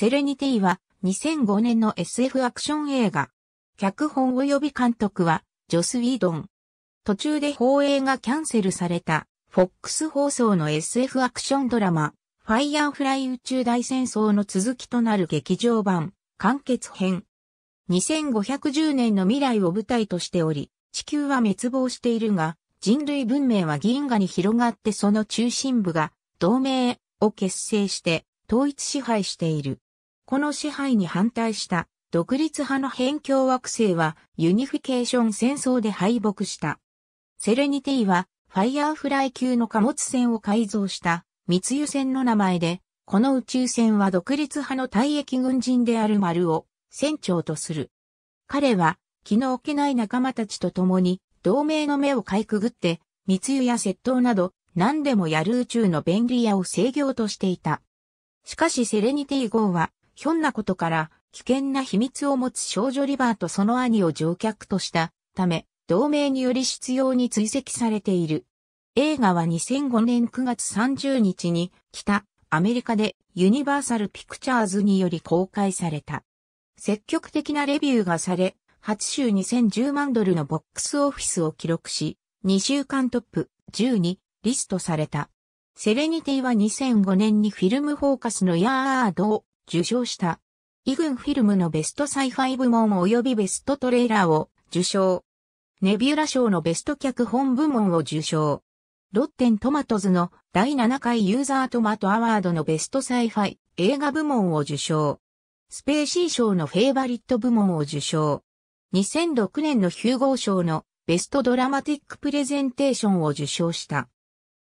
セレニティは2005年の SF アクション映画。脚本及び監督はジョス・ウィードン。途中で放映がキャンセルされた FOX 放送の SF アクションドラマ、ファイヤーフライ宇宙大戦争の続きとなる劇場版、完結編。2510年の未来を舞台としており、地球は滅亡しているが、人類文明は銀河に広がってその中心部が、同盟を結成して統一支配している。この支配に反対した独立派の辺境惑星はユニフィケーション戦争で敗北した。セレニティはファイアーフライ級の貨物船を改造した密輸船の名前で、この宇宙船は独立派の退役軍人である丸を船長とする。彼は気の置けない仲間たちと共に同盟の目をかいくぐって密輸や窃盗など何でもやる宇宙の便利屋を制御としていた。しかしセレニティ号はひょんなことから危険な秘密を持つ少女リバーとその兄を乗客としたため、同盟により必要に追跡されている。映画は2005年9月30日に北アメリカでユニバーサルピクチャーズにより公開された。積極的なレビューがされ、8週2010万ドルのボックスオフィスを記録し、2週間トップ10にリストされた。セレニティは2005年にフィルムフォーカスのヤードを受賞した。イグンフィルムのベストサイファイ部門及びベストトレーラーを受賞。ネビュラ賞のベスト脚本部門を受賞。ロッテントマトズの第7回ユーザートマトアワードのベストサイファイ映画部門を受賞。スペーシー賞のフェイバリット部門を受賞。2006年のヒューゴー賞のベストドラマティックプレゼンテーションを受賞した。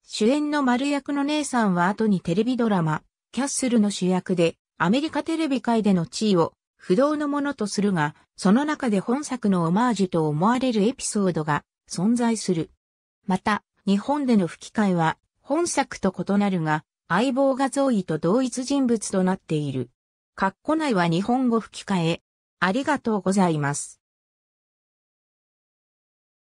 主演の丸役の姉さんは後にテレビドラマ、キャッスルの主役でアメリカテレビ界での地位を不動のものとするが、その中で本作のオマージュと思われるエピソードが存在する。また、日本での吹き替えは本作と異なるが、相棒が増ーと同一人物となっている。ッコ内は日本語吹き替え。ありがとうございます。